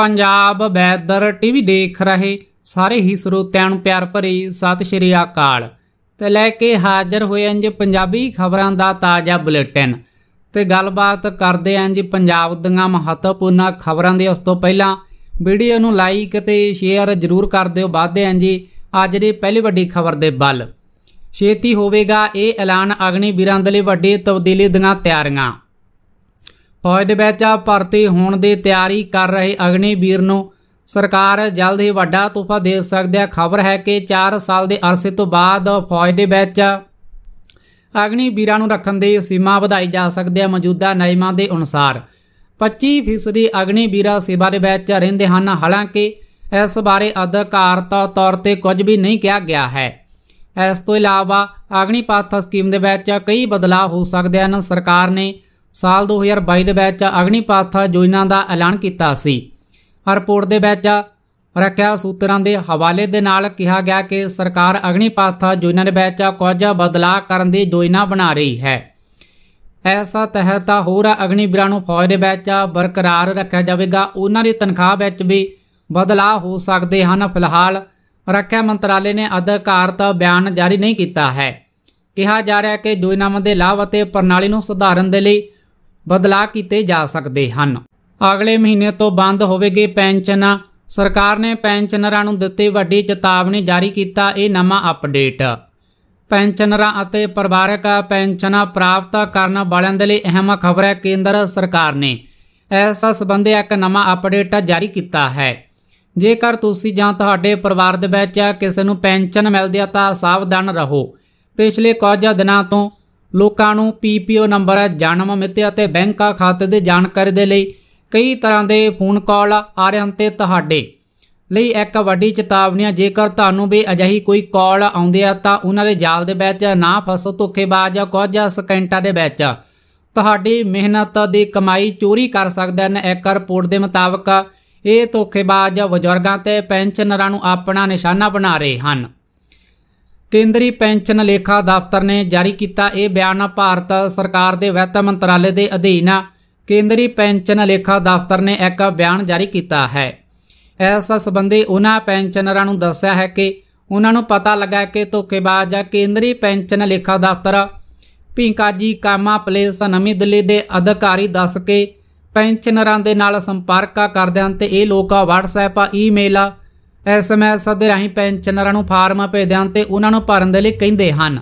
Punjab weather TV ਦੇਖ ਰਹੇ ਸਾਰੇ ਹੀ ਸਰੋਤਿਆਂ ਨੂੰ ਪਿਆਰ ਭਰੀ ਸਤਿ ਸ਼੍ਰੀ ਅਕਾਲ ਤੇ ਲੈ ਕੇ ਹਾਜ਼ਰ ਹੋਏ ਅੰਜ ਪੰਜਾਬੀ ਖਬਰਾਂ ਦਾ ਤਾਜ਼ਾ ਬੁਲੇਟਿਨ ਤੇ ਗੱਲਬਾਤ ਕਰਦੇ ਆਂ ਜੀ ਪੰਜਾਬ ਦੀਆਂ ਮਹੱਤਵਪੂਰਨ ਖਬਰਾਂ ਦੇ ਉਸ ਤੋਂ ਪਹਿਲਾਂ ਵੀਡੀਓ ਨੂੰ ਲਾਈਕ ਤੇ ਸ਼ੇਅਰ ਜ਼ਰੂਰ ਕਰ ਦਿਓ ਵਾਧੇ ਆਂ ਜੀ ਅੱਜ ਦੀ ਪਹਿਲੀ ਵੱਡੀ ਖਬਰ ਦੇ ਵੱਲ ਛੇਤੀ ਹੋਵੇਗਾ ਇਹ ਐਲਾਨ ਅਗਨੀ ਵੀਰਾਂ ਦੇ ਲਈ ਵੱਡੇ ਤਬਦੀਲੀ ਦੀਆਂ ਤਿਆਰੀਆਂ ਫੌਜ ਦੇ ਵਿੱਚ ਭਰਤੀ ਹੋਣ ਦੀ ਤਿਆਰੀ ਕਰ ਰਹੇ ਅਗਨੀਵੀਰ ਨੂੰ ਸਰਕਾਰ ਜਲਦ ਹੀ ਵੱਡਾ ਤੋਹਫਾ ਦੇ ਸਕਦੀ ਹੈ ਖਬਰ ਹੈ ਕਿ 4 ਸਾਲ ਦੇ ਅਰਸੇ ਤੋਂ ਬਾਅਦ ਫੌਜ ਦੇ ਵਿੱਚ ਅਗਨੀਵੀਰਾਂ ਨੂੰ ਰੱਖਣ ਦੀ ਸੀਮਾ ਵਧਾਈ ਜਾ ਸਕਦੀ ਹੈ ਮੌਜੂਦਾ ਨਿਯਮਾਂ ਦੇ ਅਨੁਸਾਰ 25% ਅਗਨੀਵੀਰਾਂ ਸੇਵਾ ਦੇ ਵਿੱਚ ਰਹਿੰਦੇ ਹਨ ਹਾਲਾਂਕਿ ਇਸ ਬਾਰੇ ਅਧਿਕਾਰਤ ਤੌਰ ਤੇ ਕੁਝ ਵੀ ਨਹੀਂ ਕਿਹਾ ਗਿਆ ਹੈ ਇਸ ਤੋਂ ਇਲਾਵਾ ਅਗਨੀਪਾਥ ਸਕੀਮ ਦੇ ਵਿੱਚ ਕਈ ਬਦਲਾਅ ਹੋ ਸਕਦੇ ਹਨ ਸਰਕਾਰ ਨੇ ਸਾਲ 2022 ਦੇ ਵਿੱਚ ਅਗਨੀਪਾਥ ਯੋਜਨਾ ਦਾ ਐਲਾਨ ਕੀਤਾ ਸੀ ਰਿਪੋਰਟ ਦੇ ਵਿੱਚ ਰੱਖਿਆ ਸੂਤਰਾਂ ਦੇ ਹਵਾਲੇ ਦੇ ਨਾਲ ਕਿਹਾ ਗਿਆ ਕਿ ਸਰਕਾਰ ਅਗਨੀਪਾਥ ਯੋਜਨਾ ਦੇ ਵਿੱਚ ਕੁਝ ਬਦਲਾਅ ਕਰਨ ਦੀ ਯੋਜਨਾ ਬਣਾ ਰਹੀ ਹੈ ਐਸਾ ਤਹਿਤ ਹੋਰ ਅਗਨੀਵੀਰਾਂ ਨੂੰ ਫੌਜ ਦੇ ਵਿੱਚ ਬਰਕਰਾਰ ਰੱਖਿਆ ਜਾਵੇਗਾ ਉਹਨਾਂ ਦੀ ਤਨਖਾਹ ਵਿੱਚ ਵੀ ਬਦਲਾਅ ਹੋ ਸਕਦੇ ਹਨ ਫਿਲਹਾਲ ਰੱਖਿਆ ਮੰਤਰਾਲੇ ਨੇ ਅਧਿਕਾਰਤ ਬਿਆਨ ਜਾਰੀ ਨਹੀਂ ਕੀਤਾ ਹੈ ਕਿਹਾ ਜਾ ਰਿਹਾ ਹੈ ਕਿ ਯੋਜਨਾਵਾਂ ਦੇ ਲਾਭ ਅਤੇ ਪ੍ਰਣਾਲੀ ਨੂੰ ਸੁਧਾਰਨ ਦੇ ਲਈ ਬਦਲਾ ਕੀਤੇ ਜਾ ਸਕਦੇ ਹਨ ਅਗਲੇ ਮਹੀਨੇ ਤੋਂ ਬੰਦ ਹੋਵੇਗੇ ਪੈਨਸ਼ਨਾਂ ਸਰਕਾਰ ਨੇ ਪੈਨਸ਼ਨਰਾਂ ਨੂੰ ਦਿੱਤੇ ਵੱਡੀ ਚੇਤਾਵਨੀ ਜਾਰੀ ਕੀਤਾ ਇਹ ਨਵਾਂ ਅਪਡੇਟ ਪੈਨਸ਼ਨਰਾਂ ਅਤੇ ਪਰਿਵਾਰਕ ਪੈਨਸ਼ਨਾਂ ਪ੍ਰਾਪਤ ਕਰਨ ਵਾਲਿਆਂ ਦੇ ਲਈ ਅਹਿਮ ਖਬਰ ਹੈ ਕੇਂਦਰ ਸਰਕਾਰ ਨੇ ਇਸ ਸੰਬੰਧੀ ਇੱਕ ਨਵਾਂ ਅਪਡੇਟ ਜਾਰੀ ਕੀਤਾ ਹੈ ਜੇਕਰ ਤੁਸੀਂ ਜਾਂ ਤੁਹਾਡੇ ਪਰਿਵਾਰ ਦੇ ਵਿੱਚ ਕਿਸੇ ਨੂੰ ਪੈਨਸ਼ਨ ਮਿਲਦੀ ਹੈ ਤਾਂ ਸਾਵਧਾਨ ਰਹੋ ਪਿਛਲੇ ਕੁਝ ਦਿਨਾਂ ਤੋਂ ਲੋਕਾਂ ਨੂੰ ਪੀਪੀਓ ਨੰਬਰ ਜਨਮ ਮਿਤੀ ਅਤੇ ਬੈਂਕ ਖਾਤੇ ਦੀ ਜਾਣਕਾਰੀ ਦੇ ਲਈ ਕਈ ਤਰ੍ਹਾਂ ਦੇ ਫੋਨ ਕਾਲ ਆ ਰਹੇ ਹਨ ਤੇ ਤੁਹਾਡੇ ਲਈ ਇੱਕ ਵੱਡੀ ਚੇਤਾਵਨੀ ਹੈ ਜੇਕਰ ਤੁਹਾਨੂੰ ਵੀ ਅਜਿਹੀ ਕੋਈ ਕਾਲ ਆਉਂਦੀ ਹੈ ਤਾਂ ਉਹਨਾਂ ਦੇ ਜਾਲ ਦੇ ਵਿੱਚ ਨਾ ਫਸੋ ਧੋਖੇਬਾਜ਼ ਕੁਝ ਸਕਿੰਟਾਂ ਦੇ ਵਿੱਚ ਤੁਹਾਡੀ ਮਿਹਨਤ ਦੀ ਕਮਾਈ ਚੋਰੀ ਕਰ ਸਕਦੇ ਹਨ ਇੱਕ ਰਿਪੋਰਟ ਦੇ ਮੁਤਾਬਕ ਇਹ ਧੋਖੇਬਾਜ਼ ਬਜ਼ੁਰਗਾਂ ਤੇ ਪੈਨਸ਼ਨਰਾਂ ਨੂੰ ਆਪਣਾ ਨਿਸ਼ਾਨਾ ਬਣਾ ਰਹੇ ਹਨ ਕੇਂਦਰੀ ਪੈਨਸ਼ਨ ਲੇਖਾ ਦਫ਼ਤਰ ਨੇ ਜਾਰੀ ਕੀਤਾ ਇਹ ਬਿਆਨ ਭਾਰਤ ਸਰਕਾਰ ਦੇ ਵਿੱਤ ਮੰਤਰਾਲੇ ਦੇ ਅਧੀਨ ਕੇਂਦਰੀ ਪੈਨਸ਼ਨ ਲੇਖਾ ਦਫ਼ਤਰ ਨੇ ਇੱਕ ਬਿਆਨ ਜਾਰੀ ਕੀਤਾ ਹੈ ਇਸ ਸੰਬੰਧੀ ਉਹਨਾਂ ਪੈਨਸ਼ਨਰਾਂ ਨੂੰ ਦੱਸਿਆ ਹੈ ਕਿ ਉਹਨਾਂ ਨੂੰ ਪਤਾ ਲੱਗਾ ਕਿ ਧੋਖੇਬਾਜ਼ ਕੇਂਦਰੀ ਪੈਨਸ਼ਨ ਲੇਖਾ ਦਫ਼ਤਰ ਪਿੰਕਾਜੀ ਕਾਮਾ ਪਲੇਸ ਨਵੀਂ ਦਿੱਲੀ ਦੇ ਅਧਿਕਾਰੀ ਦੱਸ ਕੇ ਪੈਨਸ਼ਨਰਾਂ ਦੇ ਨਾਲ ਸੰਪਰਕ ਕਰਦੇ ਹਨ ਤੇ ਇਹ ਲੋਕ WhatsApp, ਈਮੇਲ ਆ ਐਸਐਮਐਸ ਦੇ ਰਾਹੀਂ ਪੈਨਸ਼ਨਰਾਂ ਨੂੰ ਫਾਰਮ ਭੇਜਦੇ ਹਨ ਤੇ ਉਹਨਾਂ ਨੂੰ ਭਰਨ ਦੇ ਲਈ ਕਹਿੰਦੇ ਹਨ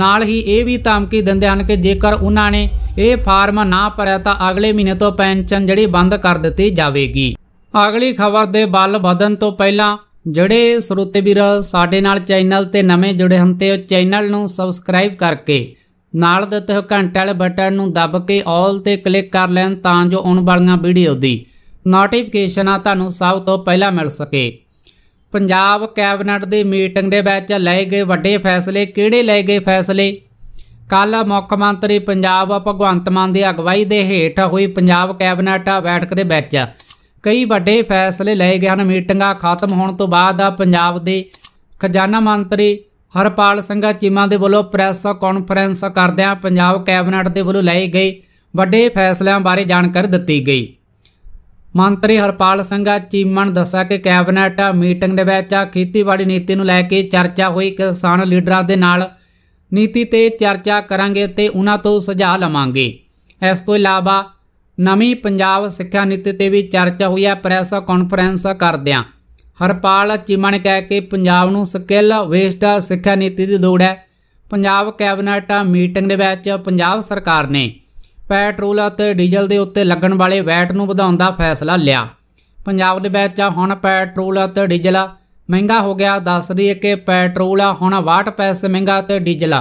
ਨਾਲ ਹੀ ਇਹ ਵੀ ਧਮਕੀ ਦਿੰਦੇ ਹਨ ਕਿ ਜੇਕਰ ਉਹਨਾਂ ਨੇ ਇਹ ਫਾਰਮ ਨਾ ਭਰਿਆ ਤਾਂ ਅਗਲੇ ਮਹੀਨੇ ਤੋਂ ਪੈਨਸ਼ਨ ਜਿਹੜੀ ਬੰਦ ਕਰ ਦਿੱਤੀ ਜਾਵੇਗੀ ਅਗਲੀ ਖਬਰ ਦੇ ਬਲ ਵਧਣ ਤੋਂ ਪਹਿਲਾਂ ਜਿਹੜੇ ਸਰੋਤੇ ਵੀਰ ਸਾਡੇ ਨਾਲ ਚੈਨਲ ਤੇ ਨਵੇਂ ਜੁੜੇ ਹਨ ਤੇ ਚੈਨਲ ਨੂੰ ਸਬਸਕ੍ਰਾਈਬ ਕਰਕੇ ਨਾਲ ਦਿੱਤੇ ਹੋਏ ਘੰਟੇ ਵਾਲੇ ਬਟਨ ਨੂੰ ਦਬ ਕੇ ਆਲ ਤੇ ਕਲਿੱਕ ਕਰ ਲੈਣ ਤਾਂ ਜੋ ਆਉਣ ਵਾਲੀਆਂ ਵੀਡੀਓ ਦੀ ਨੋਟੀਫਿਕੇਸ਼ਨ ਆ ਤੁਹਾਨੂੰ ਸਭ ਤੋਂ ਪਹਿਲਾਂ ਮਿਲ ਸਕੇ ਪੰਜਾਬ ਕੈਬਨਿਟ ਦੀ ਮੀਟਿੰਗ ਦੇ ਵਿੱਚ ਲਏ ਗਏ ਵੱਡੇ ਫੈਸਲੇ ਕਿਹੜੇ ਲਏ ਗਏ ਫੈਸਲੇ ਕੱਲ ਮੁੱਖ ਮੰਤਰੀ ਪੰਜਾਬ ਭਗਵੰਤ ਮਾਨ ਦੀ ਅਗਵਾਈ ਦੇ ਹੇਠ ਹੋਈ ਪੰਜਾਬ ਕੈਬਨਿਟ ਬੈਠਕ ਦੇ ਵਿੱਚ ਕਈ ਵੱਡੇ ਫੈਸਲੇ ਲਏ ਗਏ ਹਨ ਮੀਟਿੰਗਾਂ ਖਤਮ ਹੋਣ ਤੋਂ ਬਾਅਦ ਪੰਜਾਬ ਦੇ ਖਜ਼ਾਨਾ ਮੰਤਰੀ ਹਰਪਾਲ ਸਿੰਘ ਚੀਮਾ ਦੇ ਵੱਲੋਂ ਪ੍ਰੈਸ ਕਾਨਫਰੰਸ ਕਰਦਿਆਂ ਪੰਜਾਬ ਕੈਬਨਿਟ ਦੇ ਵੱਲੋਂ ਲਏ ਗਏ ਵੱਡੇ ਫੈਸਲਿਆਂ ਬਾਰੇ ਜਾਣਕਾਰੀ ਦਿੱਤੀ ਗਈ ਮੰਤਰੀ ਹਰਪਾਲ ਸਿੰਘਾ ਚੀਮਾ ਨੇ ਦੱਸਿਆ ਕਿ ਕੈਬਨਿਟ ਮੀਟਿੰਗ ਦੇ ਵਿੱਚ ਖੇਤੀਬਾੜੀ ਨੀਤੀ ਨੂੰ ਲੈ ਕੇ ਚਰਚਾ ਹੋਈ ਕਿਸਾਨ ਲੀਡਰਾਂ ਦੇ ਨਾਲ ਨੀਤੀ ਤੇ ਚਰਚਾ ਕਰਾਂਗੇ ਤੇ ਉਹਨਾਂ ਤੋਂ ਸੁਝਾਅ ਲਵਾਂਗੇ ਇਸ ਤੋਂ ਇਲਾਵਾ ਨਵੀਂ ਪੰਜਾਬ ਸਿੱਖਿਆ ਨੀਤੀ ਤੇ ਵੀ ਚਰਚਾ ਹੋਈ ਹੈ ਪ੍ਰੈਸ ਕਾਨਫਰੰਸ ਕਰਦਿਆਂ ਹਰਪਾਲ ਚੀਮਣ ਕਹਿ ਕੇ ਪੰਜਾਬ ਨੂੰ ਸਕਿੱਲ ਵੇਸਟ ਸਿੱਖਿਆ ਨੀਤੀ ਦੀ ਲੋੜ ਹੈ ਪੰਜਾਬ ਕੈਬਨਿਟ ਮੀਟਿੰਗ ਦੇ ਵਿੱਚ ਪੰਜਾਬ ਸਰਕਾਰ ਨੇ ਪੈਟਰੋਲ ਅਤੇ ਡੀਜ਼ਲ ਦੇ ਉੱਤੇ ਲੱਗਣ ਵਾਲੇ ਵੈਟ ਨੂੰ ਵਧਾਉਣ ਦਾ ਫੈਸਲਾ ਲਿਆ ਪੰਜਾਬ ਦੇ ਵਿੱਚ ਹੁਣ ਪੈਟਰੋਲ ਅਤੇ ਡੀਜ਼ਲ ਮਹਿੰਗਾ ਹੋ ਗਿਆ ਦੱਸ ਦਈਏ ਕਿ ਪੈਟਰੋਲ ਹੁਣ 62 ਪੈਸੇ ਮਹਿੰਗਾ ਤੇ ਡੀਜ਼ਲ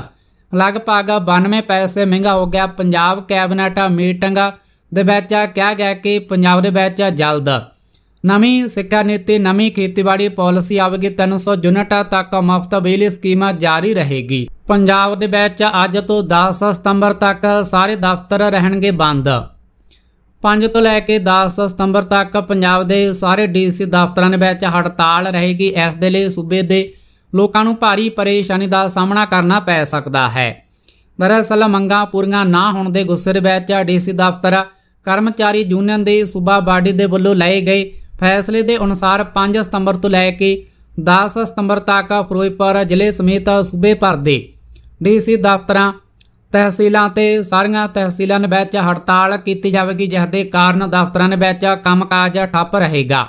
ਲਗਭਗ 92 ਪੈਸੇ ਮਹਿੰਗਾ ਹੋ ਗਿਆ ਪੰਜਾਬ ਕੈਬਨਿਟ ਮੀਟਿੰਗ ਦੇ ਵਿੱਚ ਕਿਹਾ ਗਿਆ ਕਿ ਪੰਜਾਬ ਦੇ ਵਿੱਚ ਜਲਦ ਨਵੀਂ ਸਿੱਖਿਆ ਨੀਤੀ ਨਵੀਂ ਖੇਤੀਬਾੜੀ ਪਾਲਿਸੀ ਆਵੇਗੀ 300 ਤੱਕ ਮੁਫਤ ਬਿਜਲੀ ਸਕੀਮਾਂ ਜਾਰੀ ਰਹੇਗੀ ਪੰਜਾਬ ਦੇ ਵਿੱਚ ਅੱਜ ਤੋਂ 10 ਸਤੰਬਰ ਤੱਕ ਸਾਰੇ ਦਫ਼ਤਰ ਰਹਿਣਗੇ ਬੰਦ 5 ਤੋਂ ਲੈ ਕੇ 10 ਸਤੰਬਰ ਤੱਕ ਪੰਜਾਬ ਦੇ ਸਾਰੇ ਡੀਸੀ ਦਫ਼ਤਰਾਂ ਦੇ ਵਿੱਚ ਹੜਤਾਲ ਰਹੇਗੀ ਇਸ ਦੇ ਲਈ ਸੂਬੇ ਦੇ ਲੋਕਾਂ ਨੂੰ ਭਾਰੀ ਪਰੇਸ਼ਾਨੀ ਦਾ ਸਾਹਮਣਾ ਕਰਨਾ ਪੈ ਸਕਦਾ ਹੈ ਦਰਅਸਲ ਮੰਗਾਂ ਪੂਰੀਆਂ ਨਾ ਹੋਣ ਦੇ ਗੁੱਸੇ ਵਿੱਚ ਡੀਸੀ ਦਫ਼ਤਰ ਕਰਮਚਾਰੀ ਯੂਨੀਅਨ ਦੇ ਸੂਬਾ ਬਾਡੀ ਦੇ ਵੱਲੋਂ ਲਏ ਗਏ ਫੈਸਲੇ ਦੇ ਅਨੁਸਾਰ 5 ਸਤੰਬਰ ਤੋਂ ਲੈ ਕੇ 10 ਸਤੰਬਰ ਤੱਕ ਫਿਰੋਜ਼ਪੁਰ ਜ਼ਿਲ੍ਹੇ ਸਮੇਤ ਸੂਬੇ ਭਰ ਦੇ ਡੀਸੀ ਦਫ਼ਤਰਾਂ ਤਹਿਸੀਲਾਂ ਤੇ ਸਾਰੀਆਂ ਤਹਿਸੀਲਾਂ ਵਿੱਚ ਹੜਤਾਲ ਕੀਤੀ ਜਾਵੇਗੀ ਜਿਸ ਦੇ ਕਾਰਨ ਦਫ਼ਤਰਾਂ ਵਿੱਚ ਕੰਮਕਾਜ ਠੱਪ ਰਹੇਗਾ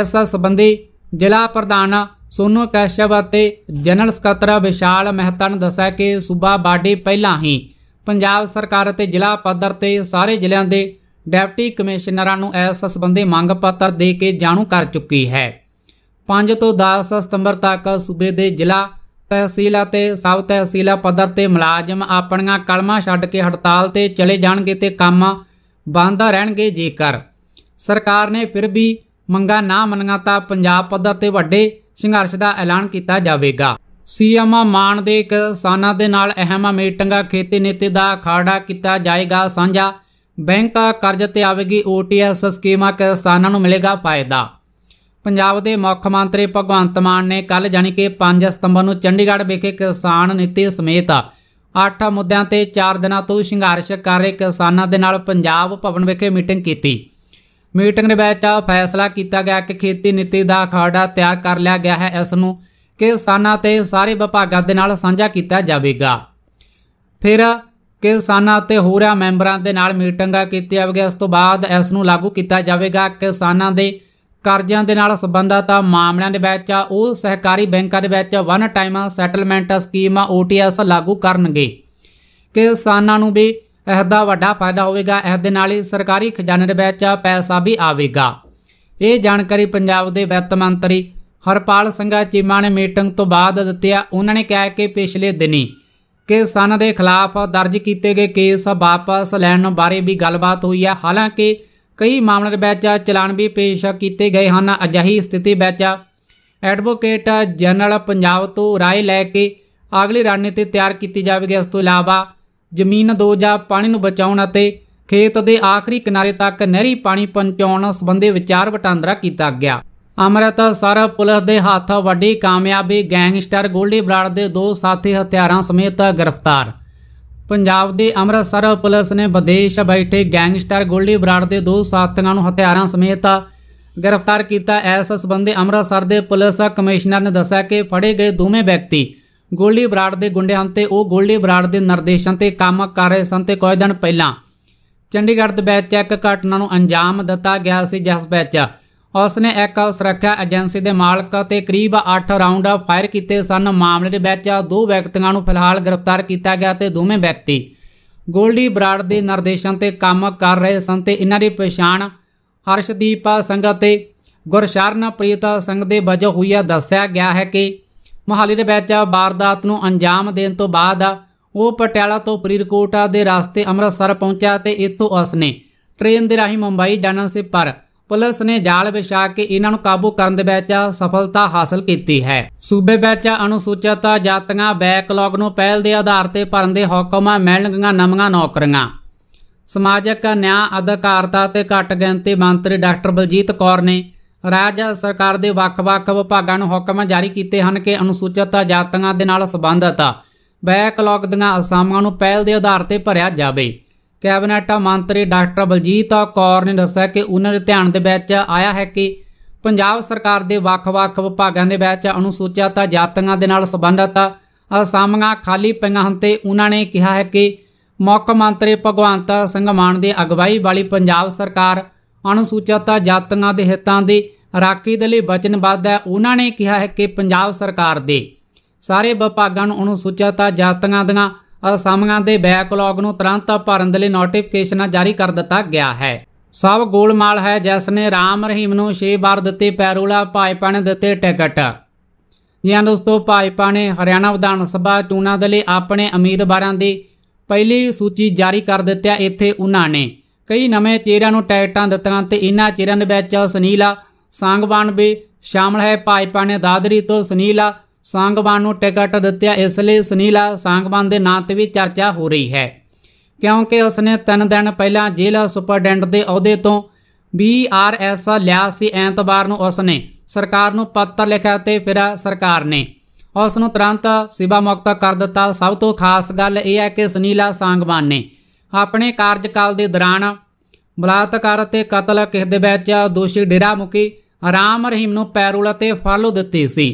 ਇਸ ਸੰਬੰਧੀ ਜ਼ਿਲ੍ਹਾ ਪ੍ਰਧਾਨ ਸੋਨੂ ਕੈਸ਼ਵ ਅਤੇ ਜਨਰਲ ਸਕੱਤਰ ਵਿਸ਼ਾਲ ਮਹਿਤਨ ਦੱਸਿਆ ਕਿ ਸੂਬਾ ਬਾਡੀ ਪਹਿਲਾਂ ਹੀ ਪੰਜਾਬ ਸਰਕਾਰ ਅਤੇ ਜ਼ਿਲ੍ਹਾ ਪੱਧਰ ਤੇ ਸਾਰੇ ਜ਼ਿਲ੍ਹਿਆਂ ਦੇ ਡਿਪਟੀ ਕਮਿਸ਼ਨਰਾਂ ਨੂੰ ਇਸ ਸੰਬੰਧੀ ਮੰਗ ਪੱਤਰ ਦੇ ਕੇ ਜਾਣੂ ਕਰ ਚੁੱਕੀ ਹੈ 5 ਤੋਂ 10 ਸਤੰਬਰ ਤੱਕ ਸੂਬੇ ਦੇ ਜ਼ਿਲ੍ਹਾ ਤਹਿਸੀਲ ਅਤੇ ਸਬ ਤਹਿਸੀਲ ਪੱਧਰ ਤੇ ਮੁਲਾਜ਼ਮ ਆਪਣੀਆਂ ਕਲਮਾਂ ਛੱਡ ਕੇ ਹੜਤਾਲ ਤੇ ਚਲੇ ਜਾਣਗੇ ਤੇ ਕੰਮ ਬੰਦ ਰਹਿਣਗੇ ਜੇਕਰ ਸਰਕਾਰ ਨੇ ਫਿਰ ਵੀ ਮੰਗਾ ਨਾ ਮੰਨੀਆਂ ਤਾਂ ਪੰਜਾਬ ਪੱਧਰ ਤੇ ਵੱਡੇ ਸੰਘਰਸ਼ ਦਾ ਐਲਾਨ ਕੀਤਾ ਜਾਵੇਗਾ ਸੀਐਮ ਮਾਨ ਦੇ ਕਿਸਾਨਾਂ ਦੇ ਨਾਲ ਅਹਿਮ ਮੀਟਿੰਗਾਂ ਖੇਤੀ ਨੀਤੀ ਦਾ ਖਾੜਾ ਕੀਤਾ ਜਾਏਗਾ ਸਾਂਝਾ ਬੈਂਕ ਕਰਜ਼ ਤੇ ਆਵੇਗੀ ਓਟੀਐਸ ਸਕੀਮਾਂ ਕਿਸਾਨਾਂ ਨੂੰ ਮਿਲੇਗਾ ਫਾਇਦਾ ਪੰਜਾਬ ਦੇ ਮੁੱਖ ਮੰਤਰੀ ਭਗਵੰਤ ਮਾਨ ਨੇ ਕੱਲ ਜਾਨੀ ਕਿ 5 ਸਤੰਬਰ ਨੂੰ ਚੰਡੀਗੜ੍ਹ ਵਿਖੇ ਕਿਸਾਨ ਨੀਤੀ ਸਮੇਤ 8 ਮੁੱਦਿਆਂ ਤੇ 4 ਦਿਨਾਂ ਤੋਂ ਸੰਘਰਸ਼ ਕਰ ਰਹੇ ਕਿਸਾਨਾਂ ਦੇ ਨਾਲ ਪੰਜਾਬ ਭਵਨ ਵਿਖੇ ਮੀਟਿੰਗ ਕੀਤੀ ਮੀਟਿੰਗ ਦੇ ਵਿੱਚ ਫੈਸਲਾ ਕੀਤਾ ਗਿਆ ਕਿ ਖੇਤੀ ਨੀਤੀ ਦਾ ਖਾੜਾ ਤਿਆਰ ਕਰ ਲਿਆ ਗਿਆ ਹੈ ਇਸ ਨੂੰ ਕਿਸਾਨਾਂ ਤੇ ਸਾਰੇ ਵਿਭਾਗਾਂ ਦੇ ਨਾਲ ਸਾਂਝਾ ਕੀਤਾ ਜਾਵੇਗਾ ਫਿਰ ਕਿਸਾਨਾਂ ਅਤੇ ਹੋਰਾਂ ਮੈਂਬਰਾਂ ਦੇ ਨਾਲ ਮੀਟਿੰਗਾਂ ਕੀਤੀਆਂ ਜਾਵੇਗਾ ਇਸ ਤੋਂ ਬਾਅਦ ਇਸ ਨੂੰ ਲਾਗੂ ਕੀਤਾ ਜਾਵੇਗਾ ਕਿਸਾਨਾਂ ਦੇ ਕਰਜ਼ਿਆਂ ਦੇ ਨਾਲ ਸੰਬੰਧਤ ਮਾਮਲਿਆਂ ਦੇ ਵਿੱਚ ਉਹ ਸਹਿਕਾਰੀ ਬੈਂਕਾਂ ਦੇ ਵਿੱਚ one time settlement scheme OTS ਲਾਗੂ ਕਰਨਗੇ ਕਿਸਾਨਾਂ ਨੂੰ ਵੀ ਇਹਦਾ ਵੱਡਾ ਫਾਇਦਾ ਹੋਵੇਗਾ ਇਸ ਦੇ ਨਾਲ ਹੀ ਸਰਕਾਰੀ ਖਜ਼ਾਨੇ ਦੇ ਵਿੱਚ ਪੈਸਾ ਵੀ ਆਵੇਗਾ ਇਹ ਜਾਣਕਾਰੀ ਪੰਜਾਬ ਦੇ ਵਿੱਤ ਮੰਤਰੀ ਹਰਪਾਲ ਸਿੰਘਾ ਚੀਮਾ ਨੇ ਮੀਟਿੰਗ ਤੋਂ ਬਾਅਦ ਦਿੱਤੀ ਆ ਉਹਨਾਂ ਨੇ ਕਿਹਾ ਕਿ ਪਿਛਲੇ ਦਿਨੀ ਕਿ ਸਨ ਦੇ ਖਿਲਾਫ ਦਰਜ ਕੀਤੇ ਗਏ ਕੇਸ ਵਾਪਸ ਲੈਣ ਬਾਰੇ ਵੀ ਗੱਲਬਾਤ ਹੋਈ ਹੈ ਹਾਲਾਂਕਿ ਕਈ ਮਾਮਲਿਆਂ ਵਿੱਚ ਚਲਾਨ ਵੀ ਪੇਸ਼ ਕੀਤੇ ਗਏ ਹਨ ਅਜਿਹੀ ਸਥਿਤੀ ਵਿੱਚ ਐਡਵੋਕੇਟ ਜਨਰਲ ਪੰਜਾਬ ਤੋਂ رائے ਲੈ ਕੇ ਅਗਲੀ ਰਣਨੀਤੀ ਤਿਆਰ ਕੀਤੀ ਜਾਵੇਗੀ ਇਸ ਤੋਂ ਇਲਾਵਾ ਜ਼ਮੀਨ ਦੋਜਾ ਪਾਣੀ ਨੂੰ ਬਚਾਉਣ ਅਤੇ ਖੇਤ ਦੇ ਆਖਰੀ ਕਿਨਾਰੇ ਤੱਕ ਨਹਿਰੀ ਪਾਣੀ ਪਹੁੰਚਾਉਣ ਸੰਬੰਧੀ ਵਿਚਾਰ ਵਟਾਂਦਰਾ ਕੀਤਾ ਗਿਆ ਅੰਮ੍ਰਿਤਸਰ ਪੁਲਿਸ ਦੇ ਹੱਥ ਵੱਡੀ ਕਾਮਯਾਬੀ ਗੈਂਗਸਟਰ ਗੋਲਡੀ ਬਰਾੜ ਦੇ ਦੋ ਸਾਥੀ ਹਥਿਆਰਾਂ ਸਮੇਤ ਗ੍ਰਿਫਤਾਰ ਪੰਜਾਬ ਦੀ ਅੰਮ੍ਰਿਤਸਰ ਪੁਲਿਸ ਨੇ ਵਿਦੇਸ਼ ਬੈਠੇ ਗੈਂਗਸਟਰ ਗੋਲਡੀ ਬਰਾੜ ਦੇ ਦੋ ਸਾਥੀਆਂ ਨੂੰ ਹਥਿਆਰਾਂ ਸਮੇਤ ਗ੍ਰਿਫਤਾਰ ਕੀਤਾ ਐਸ ਅਮਰਤ ਸਰ ਦੇ ਪੁਲਿਸ ਕਮਿਸ਼ਨਰ ਨੇ ਦੱਸਿਆ ਕਿ ਫੜੇ ਗਏ ਦੋਵੇਂ ਵਿਅਕਤੀ ਗੋਲਡੀ ਬਰਾੜ ਦੇ ਗੁੰਡੇ ਹਨ ਤੇ ਉਹ ਗੋਲਡੀ ਬਰਾੜ ਦੇ ਨਿਰਦੇਸ਼ਾਂ ਤੇ ਕੰਮ ਕਰ ਰਹੇ ਸਨ ਤੇ ਕੁਝ ਦਿਨ ਪਹਿਲਾਂ ਚੰਡੀਗੜ੍ਹ ਦੇ ਵਿੱਚ ਇੱਕ ਘਟਨਾ ਨੂੰ ਅੰਜਾਮ ਦਿੱਤਾ ਗਿਆ ਸੀ ਜਿਸ ਵਿੱਚ ਉਸ ਨੇ ਇੱਕ ਸੁਰੱਖਿਆ ਏਜੰਸੀ ਦੇ ਮਾਲਕ ਤੇ ਕਰੀਬ 8 ਰਾਉਂਡ ਫਾਇਰ ਕੀਤੇ ਸਨ ਮਾਮਲੇ ਦੇ ਵਿੱਚ ਦੋ ਵਿਅਕਤੀਆਂ ਨੂੰ ਫਿਲਹਾਲ ਗ੍ਰਿਫਤਾਰ ਕੀਤਾ ਗਿਆ ਤੇ ਦੋਵੇਂ ਵਿਅਕਤੀ ਗੋਲਡੀ ਬਰਾੜ ਦੇ ਨਿਰਦੇਸ਼ਨ ਤੇ ਕੰਮ ਕਰ ਰਹੇ ਸਨ ਤੇ ਇਹਨਾਂ ਦੀ ਪਛਾਣ ਹਰਸ਼ਦੀਪ ਸਿੰਘ ਅਤੇ ਗੁਰਸ਼ਰਨ ਪ੍ਰੀਤ ਸਿੰਘ ਦੇ ਵਜੋਂ ਹੋਈ ਆ ਦੱਸਿਆ ਗਿਆ ਹੈ ਕਿ ਮਹਾਲੀ ਦੇ ਵਿੱਚ ਬਾਰਦਾਤ ਨੂੰ ਅੰਜਾਮ ਦੇਣ ਤੋਂ ਬਾਅਦ ਉਹ ਪਟਿਆਲਾ ਤੋਂ ਫਰੀਦਕੋਟ ਦੇ ਰਸਤੇ ਅੰਮ੍ਰਿਤਸਰ ਪਹੁੰਚਿਆ ਤੇ ਇੱਥੋਂ ਉਸਨੇ ਟ੍ਰੇਨ ਦੇ ਰਾਹੀਂ ਮੁੰਬਈ ਜਾਣਾ ਸੀ ਪਰ ਪੁਲਿਸ ਨੇ ਜਾਲ ਵਿਛਾ ਕੇ ਇਹਨਾਂ ਨੂੰ ਕਾਬੂ ਕਰਨ ਦੇ ਵਿੱਚ ਸਫਲਤਾ ਹਾਸਲ ਕੀਤੀ ਹੈ ਸੂਬੇ ਵਿੱਚ ਅਨੁਸੂਚਿਤ ਜਾਤੀਆਂ ਬੈਕਲੌਗ ਨੂੰ ਪਹਿਲ ਦੇ ਆਧਾਰ ਤੇ ਭਰਨ ਦੇ ਹੁਕਮ ਮਿਲਣਗੀਆਂ ਨਵੀਆਂ ਨੌਕਰੀਆਂ ਸਮਾਜਿਕ ਨਿਆਂ ਅਧਿਕਾਰਤਾ ਤੇ ਘੱਟ ਗਿਣਤੀ ਮੰਤਰੀ ਡਾਕਟਰ ਬਲਜੀਤ ਕੌਰ ਨੇ ਰਾਜ ਸਰਕਾਰ ਦੇ ਵੱਖ-ਵੱਖ ਵਿਭਾਗਾਂ ਨੂੰ ਹੁਕਮ ਜਾਰੀ ਕੀਤੇ ਹਨ ਕਿ ਅਨੁਸੂਚਿਤ ਜਾਤੀਆਂ ਦੇ ਨਾਲ ਸੰਬੰਧਤ ਬੈਕਲੌਗ ਦੀਆਂ ਅਸਾਮੀਆਂ ਨੂੰ ਪਹਿਲ ਦੇ ਆਧਾਰ ਤੇ ਭਰਿਆ ਜਾਵੇ ਕੈਬਨਿਟ ਮੰਤਰੀ ਡਾਕਟਰ ਬਲਜੀਤ ਕੌਰ ਨੇ ਦੱਸਿਆ ਕਿ ਉਹਨਾਂ ਦੇ ਧਿਆਨ ਦੇ ਵਿੱਚ ਆਇਆ ਹੈ ਕਿ ਪੰਜਾਬ ਸਰਕਾਰ ਦੇ ਵੱਖ-ਵੱਖ ਵਿਭਾਗਾਂ ਦੇ ਵਿੱਚ ਅਨੁਸੂਚਿਤ ਜਾਤੀਆਂ ਦੇ ਨਾਲ ਸੰਬੰਧਤ ਅਸਾਮੀਆਂ ਖਾਲੀ ਪਈਆਂ ਹਨ ਤੇ ਉਹਨਾਂ ਨੇ ਕਿਹਾ ਹੈ ਕਿ ਮੁੱਖ ਮੰਤਰੀ ਭਗਵੰਤ ਸਿੰਘ ਮਾਨ ਦੀ ਅਗਵਾਈ ਵਾਲੀ ਪੰਜਾਬ ਸਰਕਾਰ ਅਨੁਸੂਚਿਤ ਜਾਤੀਆਂ ਦੇ ਹਿੱਤਾਂ ਦੀ ਰਾਖੀ ਦੇ ਲਈ ਵਚਨਬੱਧ ਹੈ ਉਹਨਾਂ ਨੇ ਕਿਹਾ ਹੈ ਕਿ ਪੰਜਾਬ ਸਰਕਾਰ ਦੇ ਸਾਰੇ ਵਿਭਾਗਾਂ ਨੂੰ ਅਨੁਸੂਚਿਤ ਜਾਤੀਆਂ ਦੀਆਂ ਅਸਾਮੀਆਂ ਦੇ ਬੈਕਲੌਗ ਨੂੰ ਤੁਰੰਤ ਭਰਨ ਦੇ ਲਈ ਨੋਟੀਫਿਕੇਸ਼ਨਾਂ ਜਾਰੀ ਕਰ ਦਿੱਤਾ ਗਿਆ ਹੈ ਸਭ ਗੋਲਮਾਲ ਹੈ ਜਿਸ ਨੇ ਰਾਮ ਰਹੀਮ ਨੂੰ 6 ਵਾਰ ਦਿੱਤੇ ਪੈਰੋਲਾ ਭਾਜਪਾ ਨੇ ਦਿੱਤੇ ਟਿਕਟ ਜਿਹਾਂ ਦੋਸਤੋ ਭਾਜਪਾ ਨੇ ਹਰਿਆਣਾ ਵਿਧਾਨ ਸਭਾ ਚੋਣਾਂ ਦੇ ਲਈ ਆਪਣੇ ਉਮੀਦਵਾਰਾਂ ਦੀ ਪਹਿਲੀ ਸੂਚੀ ਜਾਰੀ ਕਰ ਦਿੱਤੀ ਇੱਥੇ ਉਹਨਾਂ ਨੇ ਕਈ ਨਵੇਂ ਚਿਹਰਿਆਂ ਨੂੰ ਟਿਕਟਾਂ ਦਿੱਤੀਆਂ ਤੇ ਇਹਨਾਂ ਚਿਹਰਿਆਂ ਦੇ ਵਿੱਚ ਸੁਨੀਲਾ ਸੰਗਵਾਨ ਵੀ ਸ਼ਾਮਲ ਹੈ ਭਾਜਪਾ ਨੇ ਦਾਦਰੀ ਤੋਂ ਸੁਨੀਲਾ ਸਾਂਗਵਾਨ ਨੂੰ ਟਿਕਟ ਦਿੱਤਿਆ ਇਸ ਲਈ ਸੁਨੀਲਾ ਸਾਂਗਵਾਨ ਦੇ ਨਾਂ ਤੇ ਵੀ ਚਰਚਾ ਹੋ ਰਹੀ ਹੈ ਕਿਉਂਕਿ ਉਸਨੇ ਤਿੰਨ ਦਿਨ ਪਹਿਲਾਂ ਜ਼ਿਲ੍ਹਾ ਸੁਪਰਡੈਂਟ ਦੇ ਅਹੁਦੇ ਤੋਂ ਬੀਆਰਐਸ ਲਿਆ ਸੀ ਐਤਵਾਰ ਨੂੰ ਉਸਨੇ ਸਰਕਾਰ ਨੂੰ ਪੱਤਰ ਲਿਖਿਆ ਤੇ ਫਿਰ ਸਰਕਾਰ ਨੇ ਉਸ ਨੂੰ ਤੁਰੰਤ ਸਿਵਾ ਮੁਕਤ ਕਰ ਦਿੱਤਾ ਸਭ ਤੋਂ ਖਾਸ ਗੱਲ ਇਹ ਹੈ ਕਿ ਸੁਨੀਲਾ ਸਾਂਗਵਾਨ ਨੇ ਆਪਣੇ ਕਾਰਜਕਾਲ ਦੇ ਦੌਰਾਨ ਬਲਾਤਕਾਰ ਅਤੇ ਕਤਲ ਕਿਸ ਦੇ ਵਿੱਚ ਦੋਸ਼ੀ ਡੇਰਾ ਮੁਕੀ ਰਾਮ ਰਹੀਮ ਨੂੰ ਪੈਰੋਲ ਅਤੇ ਫਾਲੋ ਦਿੱਤੀ ਸੀ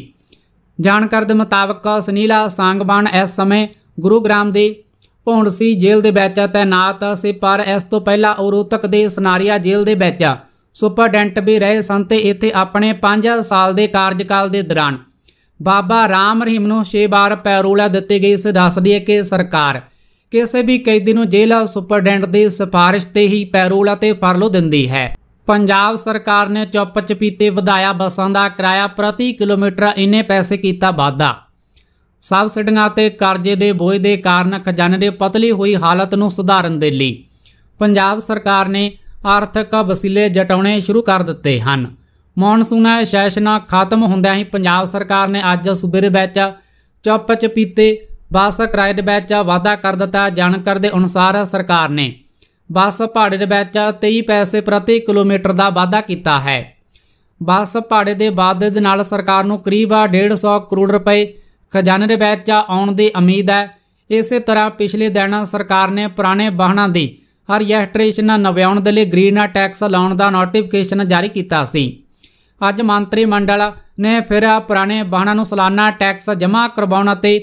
ਜਾਣਕਾਰੀ ਦੇ ਮੁਤਾਬਕ ਸੁਨੀਲਾ ਸੰਗਬਾਨ ਇਸ ਸਮੇਂ ਗੁਰੂਗ੍ਰਾਮ ਦੇ ਭੌਂਡਸੀ ਜੇਲ੍ਹ ਦੇ ਵਿੱਚ ਤਾਇਨਾਤ ਸੀ ਪਰ ਇਸ ਤੋਂ ਪਹਿਲਾਂ ਉਹ ਰੋਤਕ ਦੇ ਸਨਾਰੀਆ ਜੇਲ੍ਹ ਦੇ ਵਿੱਚ ਸੁਪਰਡੈਂਟ ਵੀ ਰਹੇ ਸਨ ਤੇ ਇੱਥੇ ਆਪਣੇ 5 ਸਾਲ ਦੇ ਕਾਰਜਕਾਲ ਦੇ ਦੌਰਾਨ ਬਾਬਾ ਰਾਮ ਰਹੀਮ ਨੂੰ 6 ਵਾਰ ਪੈਰੋਲ ਦਿੱਤੀ ਗਈ ਇਸ ਦੱਸਦੀ ਹੈ ਕਿ ਸਰਕਾਰ ਕਿਸੇ ਵੀ ਕੈਦੀ ਨੂੰ ਜੇਲ੍ਹ ਸੁਪਰਡੈਂਟ ਦੀ ਸਿਫਾਰਿਸ਼ ਤੇ ਹੀ ਪੈਰੋਲ ਅਤੇ ਫਰਲੋ ਦਿੰਦੀ ਹੈ ਪੰਜਾਬ ਸਰਕਾਰ ਨੇ ਚੁੱਪ ਚਪੀਤੇ ਵਧਾਇਆ ਬੱਸਾਂ ਦਾ ਕਿਰਾਇਆ ਪ੍ਰਤੀ ਕਿਲੋਮੀਟਰ ਇੰਨੇ ਪੈਸੇ ਕੀਤਾ ਵਾਧਾ ਸਬਸਿਡੀਆਂ ਤੇ ਕਰਜ਼ੇ ਦੇ ਬੋਝ ਦੇ ਕਾਰਨ ਖਜ਼ਾਨੇ ਦੇ ਪਤਲੀ ਹੋਈ ਹਾਲਤ ਨੂੰ ਸੁਧਾਰਨ ਦੇ ਲਈ ਪੰਜਾਬ ਸਰਕਾਰ ਨੇ ਆਰਥਿਕ ਵਸੀਲੇ ਜਟਾਉਣੇ ਸ਼ੁਰੂ ਕਰ ਦਿੱਤੇ ਹਨ ਮੌਨਸੂਨ ਸੈਸ਼ਨਾਂ ਖਤਮ ਹੁੰਦਿਆਂ ਹੀ ਪੰਜਾਬ ਸਰਕਾਰ ਨੇ ਅੱਜ ਸੂਬੇ ਵਿੱਚ ਚੁੱਪ ਚਪੀਤੇ ਬੱਸ ਕਿਰਾਏ ਦੇ ਵਿੱਚ ਵਾਧਾ ਕਰ ਦਿੱਤਾ ਜਾਣਕਾਰੀ ਦੇ ਅਨੁਸਾਰ ਸਰਕਾਰ ਨੇ ਬੱਸ ਭਾੜੇ ਦੇ ਵਿੱਚ 23 ਪੈਸੇ ਪ੍ਰਤੀ ਕਿਲੋਮੀਟਰ ਦਾ ਵਾਧਾ ਕੀਤਾ ਹੈ ਬੱਸ ਭਾੜੇ ਦੇ ਵਾਧੇ ਦੇ ਨਾਲ ਸਰਕਾਰ ਨੂੰ ਕਰੀਬ 150 ਕਰੋੜ ਰੁਪਏ ਖਜ਼ਾਨੇ ਦੇ ਵਿੱਚ ਆਉਣ ਦੀ ਉਮੀਦ ਹੈ ਇਸੇ ਤਰ੍ਹਾਂ ਪਿਛਲੇ ਦਿਨਾਂ ਸਰਕਾਰ ਨੇ ਪੁਰਾਣੇ ਵਾਹਨਾਂ ਦੀ ਹਰ ਰਜਿਸਟ੍ਰੇਸ਼ਨ ਨਵਿਆਉਣ ਦੇ ਲਈ ਗ੍ਰੀਨ ਟੈਕਸ ਲਾਉਣ ਦਾ ਨੋਟੀਫਿਕੇਸ਼ਨ ਜਾਰੀ ਕੀਤਾ ਸੀ ਅੱਜ ਮੰਤਰੀ ਮੰਡਲ ਨੇ ਫਿਰ ਪੁਰਾਣੇ ਵਾਹਨਾਂ ਨੂੰ ਸਾਲਾਨਾ ਟੈਕਸ ਜਮ੍ਹਾਂ ਕਰਵਾਉਣ ਅਤੇ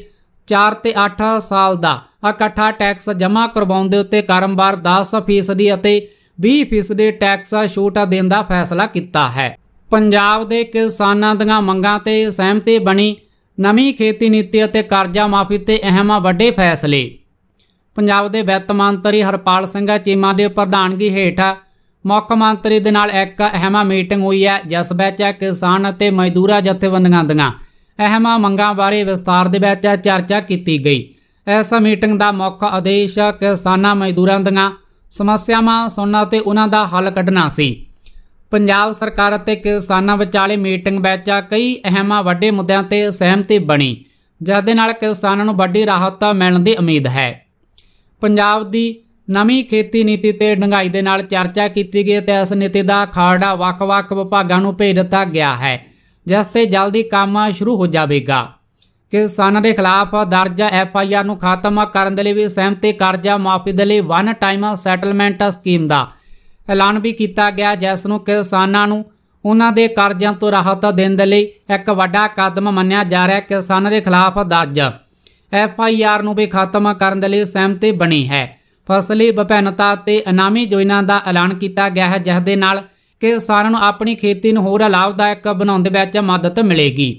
4 ਤੇ 8 ਸਾਲ ਦਾ ਇਕੱਠਾ ਟੈਕਸ ਜਮ੍ਹਾਂ ਕਰਵਾਉਣ ਦੇ ਉੱਤੇ ਕਾਰੋਬਾਰ 10% ਦੀ ਅਤੇ 20% ਦੇ ਟੈਕਸ ਛੋਟ ਦੇਣ ਦਾ ਫੈਸਲਾ ਕੀਤਾ ਹੈ ਪੰਜਾਬ ਦੇ ਕਿਸਾਨਾਂ ਦੀਆਂ ਮੰਗਾਂ ਤੇ ਸਹਿਮਤੀ ਬਣੀ ਨਵੀਂ ਖੇਤੀ ਨੀਤੀ ਅਤੇ ਕਰਜ਼ਾ ਮਾਫੀ ਤੇ ਅਹਿਮ ਵੱਡੇ ਫੈਸਲੇ ਪੰਜਾਬ ਦੇ ਵਿੱਤ ਮੰਤਰੀ ਹਰਪਾਲ ਸਿੰਘ ਚੀਮਾ ਦੇ ਪ੍ਰਧਾਨਗੀ ਹੇਠ ਮੁੱਖ ਮੰਤਰੀ ਦੇ ਨਾਲ ਇੱਕ ਅਹਿਮ ਮੀਟਿੰਗ ਹੋਈ ਹੈ ਜਿਸ ਵਿੱਚ ਕਿਸਾਨ ਅਤੇ ਮਜ਼ਦੂਰਾਂ ਜਥੇਬੰਦੀਆਂ ਦੀਆਂ ਅਹਿਮ ਮੰਗਾਂ ਬਾਰੇ ਵਿਸਤਾਰ ਦੇ ਵਿੱਚ ਚਰਚਾ ਕੀਤੀ ਗਈ ਇਸ ਮੀਟਿੰਗ ਦਾ ਮੁੱਖ ਉਦੇਸ਼ ਕਿਸਾਨਾਂ ਮਜ਼ਦੂਰਾਂ ਦੀਆਂ ਸਮੱਸਿਆਵਾਂ ਸੁਣਨਾ ਤੇ ਉਹਨਾਂ ਦਾ ਹੱਲ ਕੱਢਣਾ ਸੀ ਪੰਜਾਬ ਸਰਕਾਰ ਅਤੇ ਕਿਸਾਨਾਂ ਵਿਚਾਲੇ ਮੀਟਿੰਗ ਵਿੱਚ ਕਈ ਅਹਿਮ ਵੱਡੇ ਮੁੱਦਿਆਂ ਤੇ ਸਹਿਮਤੀ ਬਣੀ ਜਿਸ ਦੇ ਨਾਲ ਕਿਸਾਨਾਂ ਨੂੰ ਵੱਡੀ ਰਾਹਤ ਮਿਲਣ ਦੀ ਉਮੀਦ ਹੈ ਪੰਜਾਬ ਦੀ ਨਵੀਂ ਖੇਤੀ ਨੀਤੀ ਤੇ ਡੰਗਾਈ ਦੇ ਨਾਲ ਚਰਚਾ ਕੀਤੀ ਗਈ ਤੇ ਇਸ ਨੀਤੀ ਦਾ ਖਾੜਾ ਵੱਖ-ਵੱਖ ਵਿਭਾਗਾਂ ਨੂੰ ਭੇਜ ਦਿੱਤਾ ਗਿਆ ਹੈ ਜਿਸ ਤੇ ਜਲਦੀ ਕੰਮ ਸ਼ੁਰੂ ਹੋ ਜਾਵੇਗਾ ਕਿਸਾਨਾਂ ਦੇ ਖਿਲਾਫ ਦਰਜ ਐਫ ਆਈ ਆਰ ਨੂੰ ਖਤਮ ਕਰਨ ਦੇ ਲਈ ਵੀ ਸਹਿਮਤੀ ਕਰਜ਼ਾ ਮਾਫੀ ਦੇ ਲਈ ਵਨ ਟਾਈਮ ਸੈਟਲਮੈਂਟ ਸਕੀਮ ਦਾ ਐਲਾਨ ਵੀ ਕੀਤਾ ਗਿਆ ਜਿਸ ਨੂੰ ਕਿਸਾਨਾਂ ਨੂੰ ਉਹਨਾਂ ਦੇ ਕਰਜ਼ਿਆਂ ਤੋਂ ਰਾਹਤ ਦੇਣ ਦੇ ਲਈ ਇੱਕ ਵੱਡਾ ਕਦਮ ਮੰਨਿਆ ਜਾ ਰਿਹਾ ਹੈ ਕਿਸਾਨਾਂ ਦੇ ਖਿਲਾਫ ਦਰਜ ਐਫ ਆਈ ਆਰ ਨੂੰ ਵੀ ਖਤਮ ਕਰਨ ਦੇ ਲਈ ਸਹਿਮਤੀ ਬਣੀ ਹੈ ਫਸਲੀ ਵਿਭਿੰਨਤਾ ਤੇ ਅਨਾਮੀ ਯੋਜਨਾ ਦਾ ਐਲਾਨ ਕੀਤਾ ਗਿਆ ਹੈ ਜਿਸ ਦੇ ਨਾਲ ਕਿਸਾਨਾਂ ਨੂੰ ਆਪਣੀ ਖੇਤੀ ਨੂੰ ਹੋਰ ਲਾਭਦਾਇਕ ਬਣਾਉਣ ਦੇ ਵਿੱਚ ਮਦਦ ਮਿਲੇਗੀ